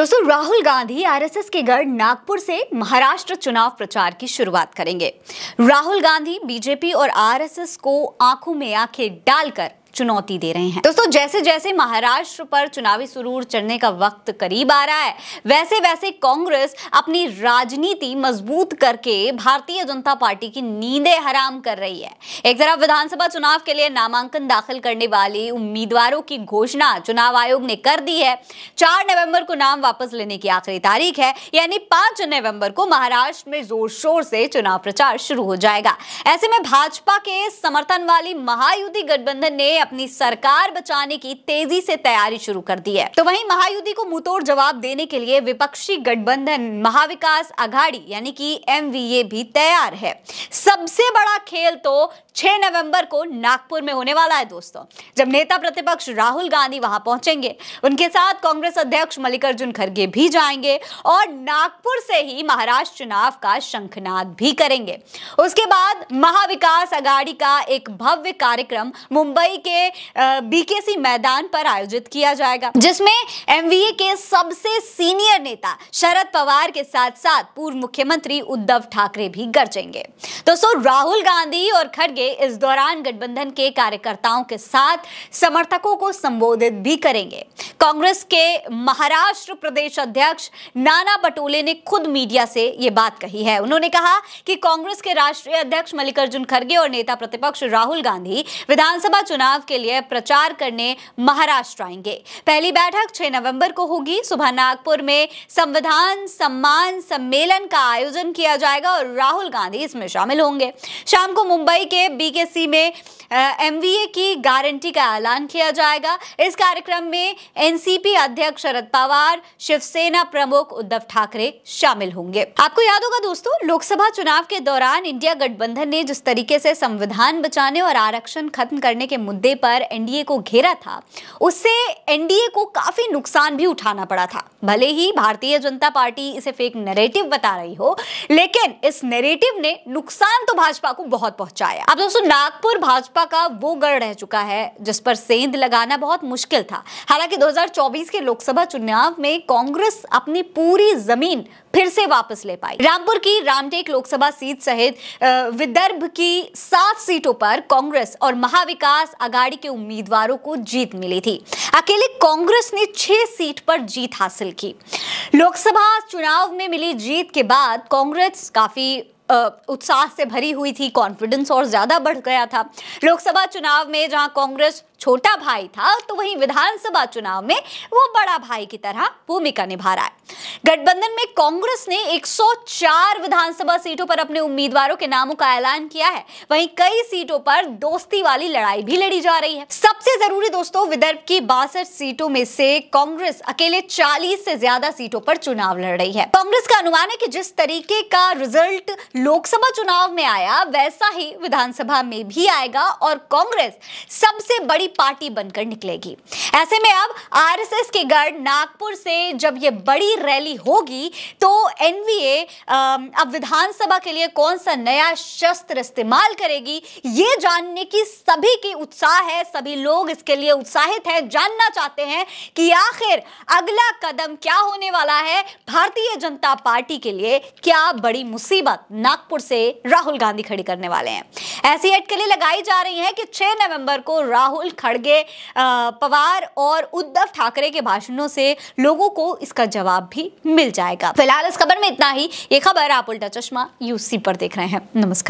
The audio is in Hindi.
दोस्तों राहुल गांधी आरएसएस के गढ़ नागपुर से महाराष्ट्र चुनाव प्रचार की शुरुआत करेंगे राहुल गांधी बीजेपी और आरएसएस को आंखों में आंखें डालकर चुनौती दे रहे हैं दोस्तों जैसे जैसे महाराष्ट्र पर चुनावी सुरूर चढ़ने का वक्त करीब आ रहा है वैसे वैसे कांग्रेस अपनी राजनीति मजबूत करके भारतीय जनता पार्टी की नींदें हराम कर रही है एक तरफ विधानसभा चुनाव के लिए नामांकन दाखिल करने वाले उम्मीदवारों की घोषणा चुनाव आयोग ने कर दी है चार नवंबर को नाम वापस लेने की आखिरी तारीख है यानी पांच नवंबर को महाराष्ट्र में जोर शोर से चुनाव प्रचार शुरू हो जाएगा ऐसे में भाजपा के समर्थन वाली महायुति गठबंधन ने अपनी सरकार बचाने की तेजी से तैयारी शुरू कर दी है तो वहीं महायुति को मुंहतोड़ जवाब देने के लिए विपक्षी गठबंधन महाविकास आघाड़ी यानी कि एमवीए भी तैयार है सबसे बड़ा खेल तो 6 नवंबर को नागपुर में होने वाला है दोस्तों जब नेता प्रतिपक्ष राहुल गांधी वहां पहुंचेंगे उनके साथ कांग्रेस अध्यक्ष मल्लिकार्जुन खड़गे भी जाएंगे और नागपुर से ही महाराष्ट्र चुनाव का शंखनाद भी करेंगे उसके बाद महाविकास आघाड़ी का एक भव्य कार्यक्रम मुंबई के के बीकेसी मैदान पर आयोजित किया जाएगा जिसमें एमवीए के सबसे सीनियर नेता शरद पवार के साथ साथ पूर्व मुख्यमंत्री उद्धव ठाकरे भी गरजेंगे दोस्तों राहुल गांधी और खड़गे इस दौरान गठबंधन के कार्यकर्ताओं के साथ समर्थकों को संबोधित भी करेंगे कांग्रेस के महाराष्ट्र प्रदेश अध्यक्ष नाना पटोले ने खुद मीडिया से ये बात कही है उन्होंने कहा कि कांग्रेस के राष्ट्रीय अध्यक्ष मल्लिकार्जुन खड़गे और नेता प्रतिपक्ष राहुल गांधी विधानसभा चुनाव चुनाव के लिए प्रचार करने महाराष्ट्र आएंगे पहली बैठक 6 नवंबर को होगी सुबह नागपुर में संविधान सम्मान सम्मेलन का आयोजन किया जाएगा और राहुल गांधी इसमें शामिल होंगे शाम को मुंबई के बीकेसी में एमवीए की गारंटी का ऐलान किया जाएगा इस कार्यक्रम में एनसीपी अध्यक्ष शरद पवार शिवसेना प्रमुख उद्धव ठाकरे शामिल होंगे आपको याद होगा दोस्तों लोकसभा चुनाव के दौरान इंडिया गठबंधन ने जिस तरीके से संविधान बचाने और आरक्षण खत्म करने के मुद्दे मुद्दे पर एनडीए को घेरा था उससे एनडीए को काफी नुकसान भी उठाना पड़ा था भले ही भारतीय जनता पार्टी इसे फेक नैरेटिव बता रही हो लेकिन इस नैरेटिव ने नुकसान तो भाजपा को बहुत पहुंचाया अब दोस्तों नागपुर भाजपा का वो गढ़ रह चुका है जिस पर सेंध लगाना बहुत मुश्किल था हालांकि 2024 के लोकसभा चुनाव में कांग्रेस अपनी पूरी जमीन फिर से वापस ले पाई रामपुर की रामटेक लोकसभा सीट सहित विदर्भ की सात सीटों पर कांग्रेस और महाविकास आगामी अघाड़ी के उम्मीदवारों को जीत मिली थी अकेले कांग्रेस ने छह सीट पर जीत हासिल की लोकसभा चुनाव में मिली जीत के बाद कांग्रेस काफी उत्साह से भरी हुई थी कॉन्फिडेंस और ज़्यादा बढ़ गया था लोकसभा चुनाव में जहां कांग्रेस छोटा भाई था तो वहीं विधानसभा चुनाव में वो बड़ा भाई की तरह भूमिका निभा रहा है गठबंधन में कांग्रेस ने 104 विधानसभा सीटों पर अपने उम्मीदवारों के नामों का ऐलान किया है वहीं कई सीटों पर दोस्ती वाली लड़ाई भी लड़ी जा रही है सबसे जरूरी दोस्तों विदर्भ की बासठ सीटों में से कांग्रेस अकेले 40 से ज्यादा सीटों पर चुनाव लड़ रही है कांग्रेस का अनुमान है की जिस तरीके का रिजल्ट लोकसभा चुनाव में आया वैसा ही विधानसभा में भी आएगा और कांग्रेस सबसे बड़ी पार्टी बनकर निकलेगी ऐसे में अब आरएसएस के गढ़ नागपुर से जब ये बड़ी रैली होगी तो एनवीए अब विधानसभा के लिए कौन सा नया शस्त्र इस्तेमाल करेगी ये जानने की सभी की उत्साह है सभी लोग इसके लिए उत्साहित हैं जानना चाहते हैं कि आखिर अगला कदम क्या होने वाला है भारतीय जनता पार्टी के लिए क्या बड़ी मुसीबत नागपुर से राहुल गांधी खड़ी करने वाले हैं ऐसी अटकलें लगाई जा रही हैं कि 6 नवंबर को राहुल खड़गे पवार और उद्धव ठाकरे के भाषणों से लोगों को इसका जवाब भी मिल जाएगा फिलहाल इस खबर में इतना ही ये खबर आप उल्टा चश्मा यूसी पर देख रहे हैं नमस्कार